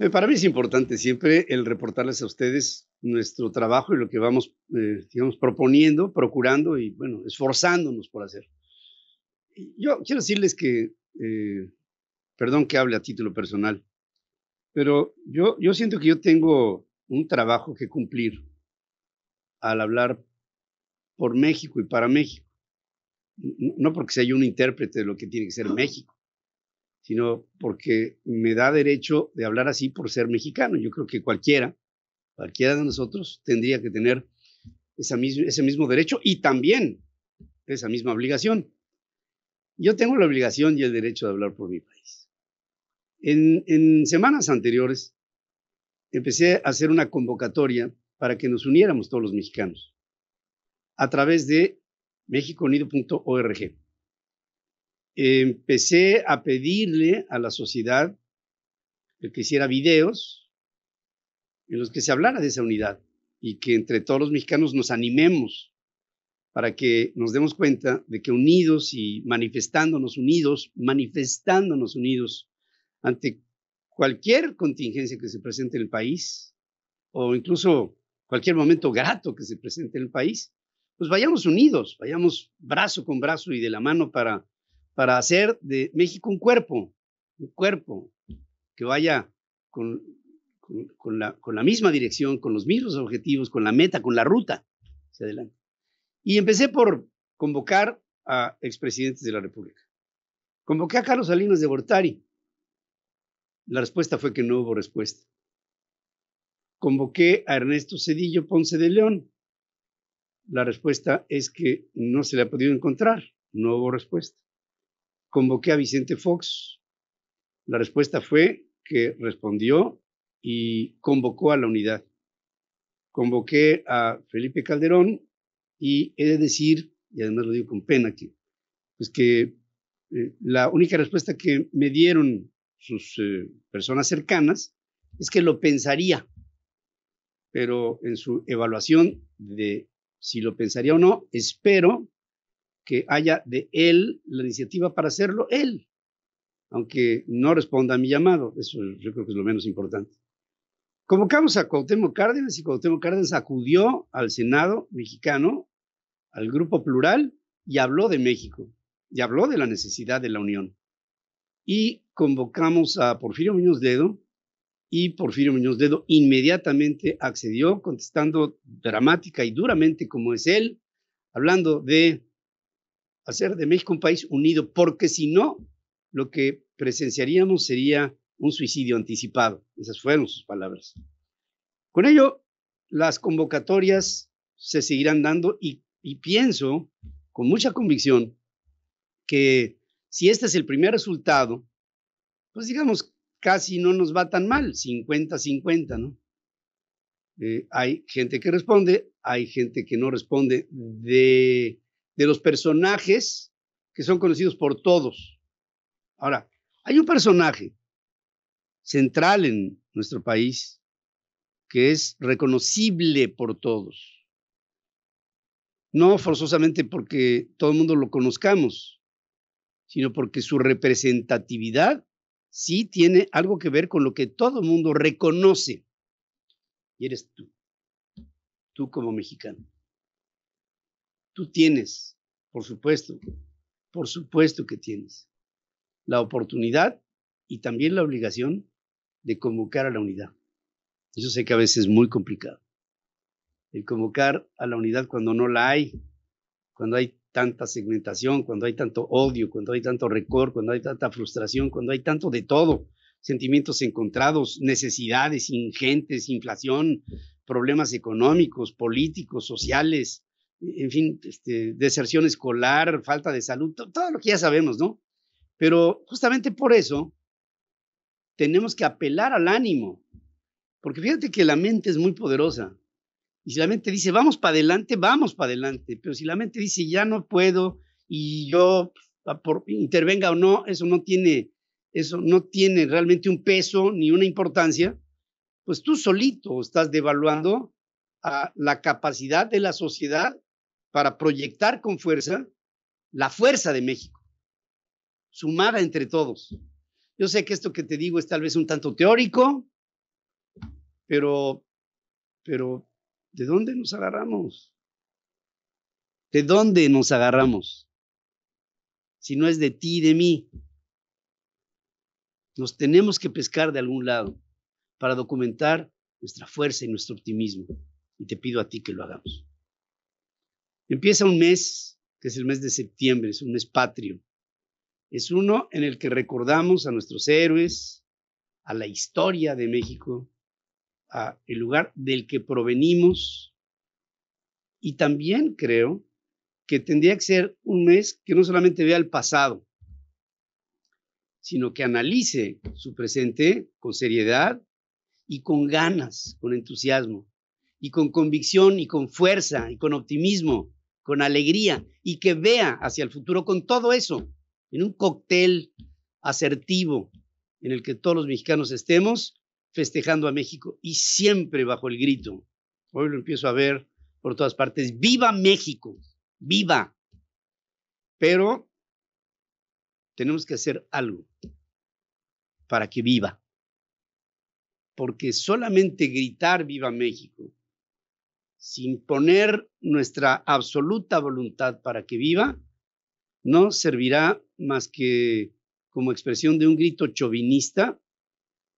Eh, para mí es importante siempre el reportarles a ustedes nuestro trabajo y lo que vamos, eh, digamos, proponiendo, procurando y, bueno, esforzándonos por hacer. Yo quiero decirles que, eh, perdón que hable a título personal, pero yo, yo siento que yo tengo un trabajo que cumplir al hablar por México y para México. No porque sea yo un intérprete de lo que tiene que ser México, sino porque me da derecho de hablar así por ser mexicano. Yo creo que cualquiera, cualquiera de nosotros tendría que tener esa ese mismo derecho y también esa misma obligación. Yo tengo la obligación y el derecho de hablar por mi país. En, en semanas anteriores empecé a hacer una convocatoria para que nos uniéramos todos los mexicanos a través de mexicounido.org empecé a pedirle a la sociedad que hiciera videos en los que se hablara de esa unidad y que entre todos los mexicanos nos animemos para que nos demos cuenta de que unidos y manifestándonos unidos, manifestándonos unidos ante cualquier contingencia que se presente en el país o incluso cualquier momento grato que se presente en el país, pues vayamos unidos, vayamos brazo con brazo y de la mano para para hacer de México un cuerpo, un cuerpo que vaya con, la, misma dirección, con los mismos objetivos, con la meta, con la ruta hacia adelante. Y empecé por convocar a expresidentes de la República. Convoqué a Carlos Salinas de Gortari. La respuesta fue que no hubo respuesta. Convoqué a Ernesto Cedillo Ponce de León. La respuesta es que no se le ha podido encontrar. No hubo respuesta convoqué a Vicente Fox. La respuesta fue que respondió y convocó a la unidad. Convoqué a Felipe Calderón y he de decir, y además lo digo con pena, que, pues que eh, la única respuesta que me dieron sus eh, personas cercanas es que lo pensaría, pero en su evaluación de si lo pensaría o no, espero que haya de él la iniciativa para hacerlo él, aunque no responda a mi llamado. Eso yo creo que es lo menos importante. Convocamos a Cuauhtémoc Cárdenas y Cuauhtémoc Cárdenas acudió al Senado mexicano, al Grupo Plural, y habló de México, y habló de la necesidad de la unión. Y convocamos a Porfirio Muñoz Dedo, y Porfirio Muñoz Dedo inmediatamente accedió, contestando dramática y duramente como es él, hablando de hacer de México un país unido, porque si no, lo que presenciaríamos sería un suicidio anticipado. Esas fueron sus palabras. Con ello, las convocatorias se seguirán dando y, pienso con mucha convicción que si este es el primer resultado, pues digamos, casi no nos va tan mal, 50-50, ¿no? Eh, hay gente que responde, hay gente que no responde de de los personajes que son conocidos por todos. Ahora, hay un personaje central en nuestro país que es reconocible por todos. No forzosamente porque todo el mundo lo conozcamos, sino porque su representatividad sí tiene algo que ver con lo que todo el mundo reconoce. Y eres tú, tú como mexicano. Tú tienes, por supuesto, por supuesto que tienes la oportunidad y también la obligación de convocar a la unidad. eso sé que a veces es muy complicado. El convocar a la unidad cuando no la hay, cuando hay tanta segmentación, cuando hay tanto odio, cuando hay tanto récord cuando hay tanta frustración, cuando hay tanto de todo, sentimientos encontrados, necesidades ingentes, inflación, problemas económicos, políticos, sociales, en fin, este, deserción escolar, falta de salud, todo lo que ya sabemos, ¿no? Pero justamente por eso tenemos que apelar al ánimo, porque fíjate que la mente es muy poderosa. Y si la mente dice, vamos para adelante, vamos para adelante, pero si la mente dice, ya no puedo y yo intervenga o no, eso no tiene eso no tiene realmente un peso ni una importancia, pues tú solito estás devaluando a la capacidad de la sociedad para proyectar con fuerza la fuerza de México, sumada entre todos. Yo sé que esto que te digo es tal vez un tanto teórico, pero, pero, ¿de dónde nos agarramos? ¿De dónde nos agarramos? Si no es de ti y de mí. Nos tenemos que pescar de algún lado para documentar nuestra fuerza y nuestro optimismo. Y te pido a ti que lo hagamos. Empieza un mes, que es el mes de septiembre, es un mes patrio. Es uno en el que recordamos a nuestros héroes, a la historia de México, a el lugar del que provenimos. Y también creo que tendría que ser un mes que no solamente vea el pasado, sino que analice su presente con seriedad y con ganas, con entusiasmo, y con convicción y con fuerza y con optimismo, con alegría y que vea hacia el futuro con todo eso, en un cóctel asertivo en el que todos los mexicanos estemos festejando a México y siempre bajo el grito. Hoy lo empiezo a ver por todas partes. ¡Viva México! ¡Viva! Pero tenemos que hacer algo para que viva. Porque solamente gritar viva México sin poner nuestra absoluta voluntad para que viva, no servirá más que como expresión de un grito chauvinista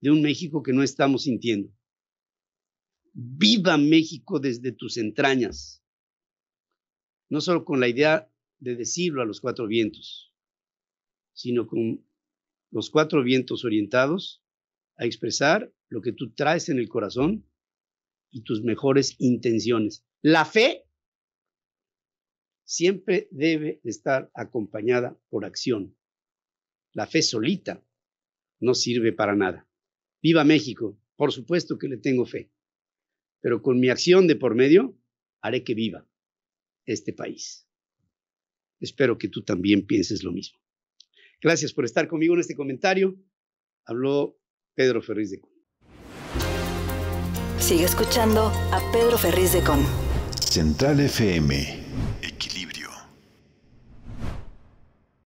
de un México que no estamos sintiendo. Viva México desde tus entrañas, no solo con la idea de decirlo a los cuatro vientos, sino con los cuatro vientos orientados a expresar lo que tú traes en el corazón y tus mejores intenciones. La fe siempre debe estar acompañada por acción. La fe solita no sirve para nada. Viva México, por supuesto que le tengo fe, pero con mi acción de por medio haré que viva este país. Espero que tú también pienses lo mismo. Gracias por estar conmigo en este comentario. Habló Pedro Ferriz de Cuba. Sigue escuchando a Pedro Ferriz de Con. Central FM. Equilibrio.